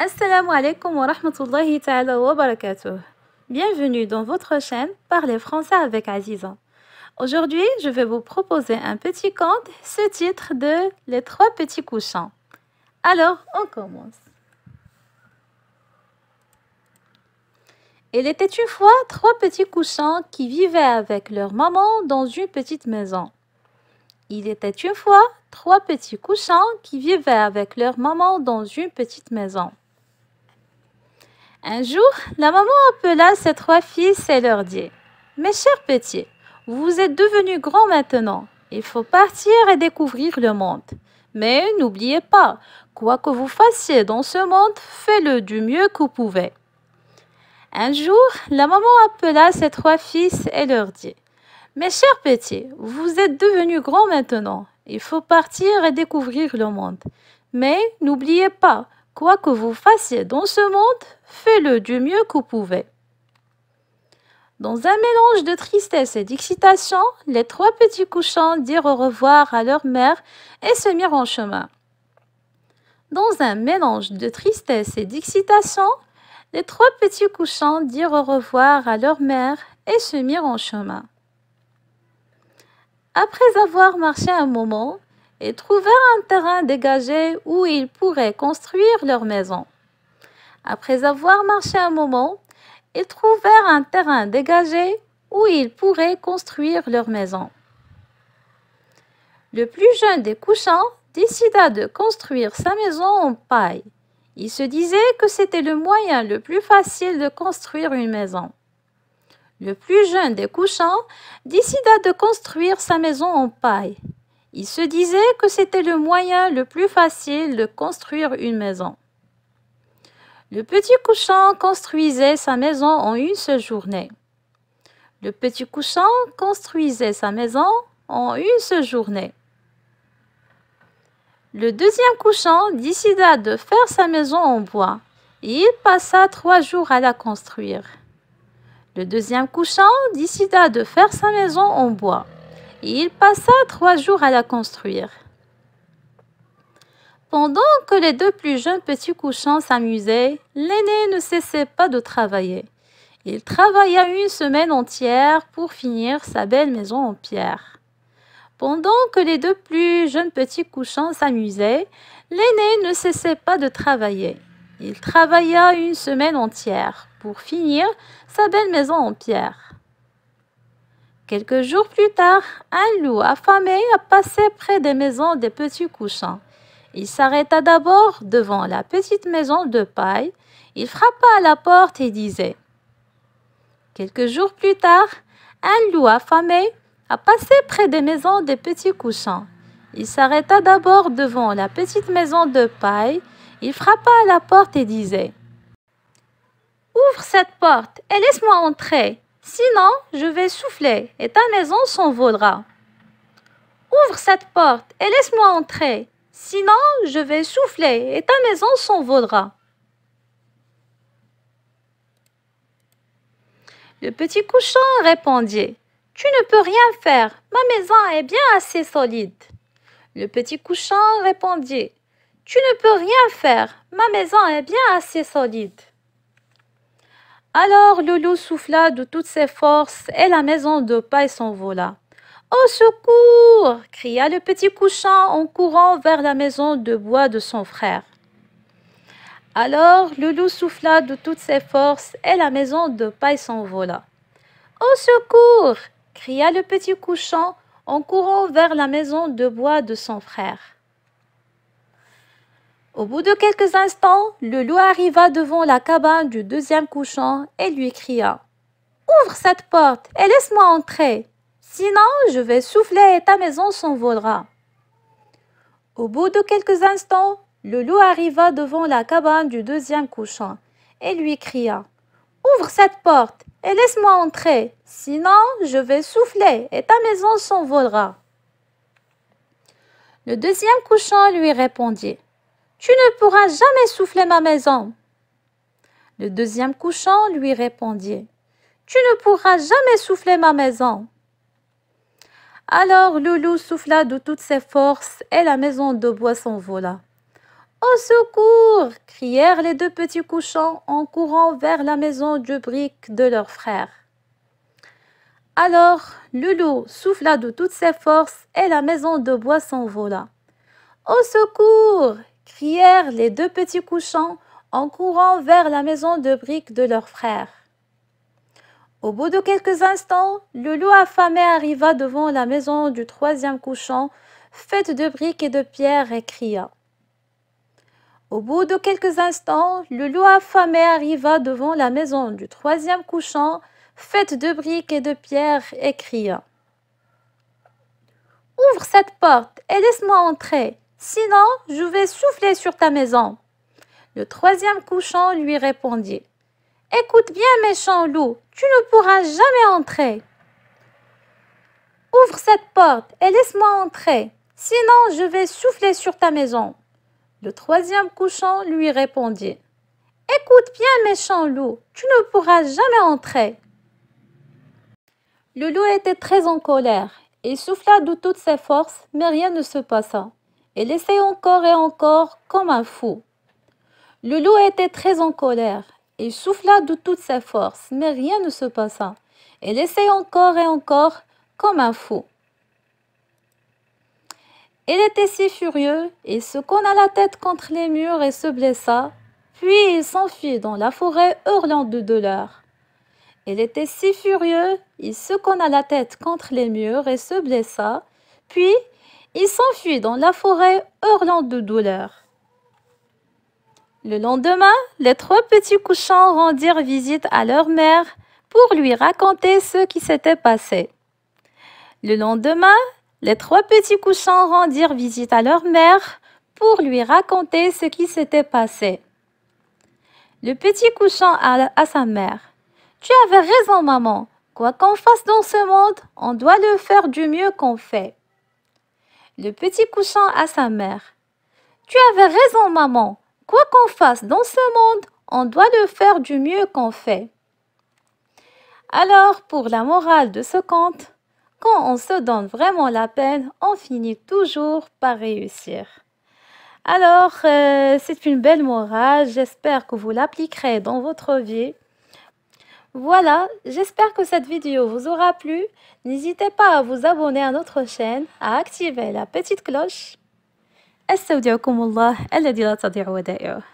Assalamu alaikum wa rahmatullahi wa barakatuh. Bienvenue dans votre chaîne Parler français avec Azizan. Aujourd'hui, je vais vous proposer un petit conte, ce titre de Les trois petits couchants. Alors, on commence. Il était une fois trois petits couchants qui vivaient avec leur maman dans une petite maison. Il était une fois trois petits couchants qui vivaient avec leur maman dans une petite maison. Un jour, la maman appela ses trois fils et leur dit Mes chers petits, vous êtes devenus grands maintenant. Il faut partir et découvrir le monde. Mais n'oubliez pas, quoi que vous fassiez dans ce monde, faites-le du mieux que vous pouvez. Un jour, la maman appela ses trois fils et leur dit Mes chers petits, vous êtes devenus grands maintenant. Il faut partir et découvrir le monde. Mais n'oubliez pas, Quoi que vous fassiez dans ce monde, faites-le du mieux que vous pouvez. Dans un mélange de tristesse et d'excitation, les trois petits couchants dirent au revoir à leur mère et se mirent en chemin. Dans un mélange de tristesse et d'excitation, les trois petits couchants dirent au revoir à leur mère et se mirent en chemin. Après avoir marché un moment, et trouvèrent un terrain dégagé où ils pourraient construire leur maison. Après avoir marché un moment, ils trouvèrent un terrain dégagé où ils pourraient construire leur maison. Le plus jeune des couchants décida de construire sa maison en paille. Il se disait que c'était le moyen le plus facile de construire une maison. Le plus jeune des couchants décida de construire sa maison en paille. Il se disait que c'était le moyen le plus facile de construire une maison. Le petit couchant construisait sa maison en une seule journée. Le petit couchant construisait sa maison en une seule journée. Le deuxième couchant décida de faire sa maison en bois et il passa trois jours à la construire. Le deuxième couchant décida de faire sa maison en bois il passa trois jours à la construire. Pendant que les deux plus jeunes petits couchants s'amusaient, l'aîné ne cessait pas de travailler. Il travailla une semaine entière pour finir sa belle maison en pierre. Pendant que les deux plus jeunes petits couchants s'amusaient, l'aîné ne cessait pas de travailler. Il travailla une semaine entière pour finir sa belle maison en pierre. Quelques jours plus tard, un loup affamé a passé près des maisons des petits couchants. Il s'arrêta d'abord devant la petite maison de paille, il frappa à la porte et disait Quelques jours plus tard, un loup affamé a passé près des maisons des petits couchants. Il s'arrêta d'abord devant la petite maison de paille, il frappa à la porte et disait Ouvre cette porte et laisse-moi entrer. Sinon, je vais souffler et ta maison vaudra. Ouvre cette porte et laisse-moi entrer. Sinon, je vais souffler et ta maison vaudra. Le petit couchant répondit. Tu ne peux rien faire, ma maison est bien assez solide. Le petit couchant répondit. Tu ne peux rien faire, ma maison est bien assez solide. Alors le loup souffla de toutes ses forces et la maison de paille s'envola. Au secours cria le petit couchant en courant vers la maison de bois de son frère. Alors le loup souffla de toutes ses forces et la maison de paille s'envola. Au secours cria le petit couchant en courant vers la maison de bois de son frère. Au bout de quelques instants, le loup arriva devant la cabane du deuxième couchant et lui cria Ouvre cette porte et laisse-moi entrer, sinon je vais souffler et ta maison s'envolera. Au bout de quelques instants, le loup arriva devant la cabane du deuxième couchant et lui cria Ouvre cette porte et laisse-moi entrer, sinon je vais souffler et ta maison s'envolera. Le deuxième couchant lui répondit tu ne pourras jamais souffler ma maison. Le deuxième couchant lui répondit, Tu ne pourras jamais souffler ma maison. Alors Loulou souffla de toutes ses forces et la maison de bois s'envola. Au secours crièrent les deux petits couchants en courant vers la maison de briques de leur frère. Alors Loulou souffla de toutes ses forces et la maison de bois s'envola. Au secours crièrent les deux petits couchants en courant vers la maison de briques de leur frère. Au bout de quelques instants, le loup affamé arriva devant la maison du troisième couchant, faite de briques et de pierres, et cria. Au bout de quelques instants, le loup affamé arriva devant la maison du troisième couchant, faite de briques et de pierres, et cria. Ouvre cette porte et laisse-moi entrer sinon je vais souffler sur ta maison. Le troisième couchant lui répondit. Écoute bien, méchant loup, tu ne pourras jamais entrer. Ouvre cette porte et laisse-moi entrer, sinon je vais souffler sur ta maison. Le troisième couchant lui répondit. Écoute bien, méchant loup, tu ne pourras jamais entrer. Le loup était très en colère. Il souffla de toutes ses forces, mais rien ne se passa. Elle essaye encore et encore comme un fou. Le loup était très en colère. Il souffla de toutes ses forces, mais rien ne se passa. Et essayait encore et encore comme un fou. Il était si furieux, il se conna la tête contre les murs et se blessa, puis il s'enfuit dans la forêt hurlant de douleur. Il était si furieux, il se conna la tête contre les murs et se blessa, puis il s'enfuit dans la forêt, hurlant de douleur. Le lendemain, les trois petits couchants rendirent visite à leur mère pour lui raconter ce qui s'était passé. Le lendemain, les trois petits couchants rendirent visite à leur mère pour lui raconter ce qui s'était passé. Le petit couchant alla à sa mère. Tu avais raison, maman. Quoi qu'on fasse dans ce monde, on doit le faire du mieux qu'on fait le petit couchant à sa mère. Tu avais raison, maman. Quoi qu'on fasse dans ce monde, on doit le faire du mieux qu'on fait. Alors, pour la morale de ce conte, quand on se donne vraiment la peine, on finit toujours par réussir. Alors, euh, c'est une belle morale, j'espère que vous l'appliquerez dans votre vie. Voilà, j'espère que cette vidéo vous aura plu. N'hésitez pas à vous abonner à notre chaîne, à activer la petite cloche. أستودعكم الله الذي لا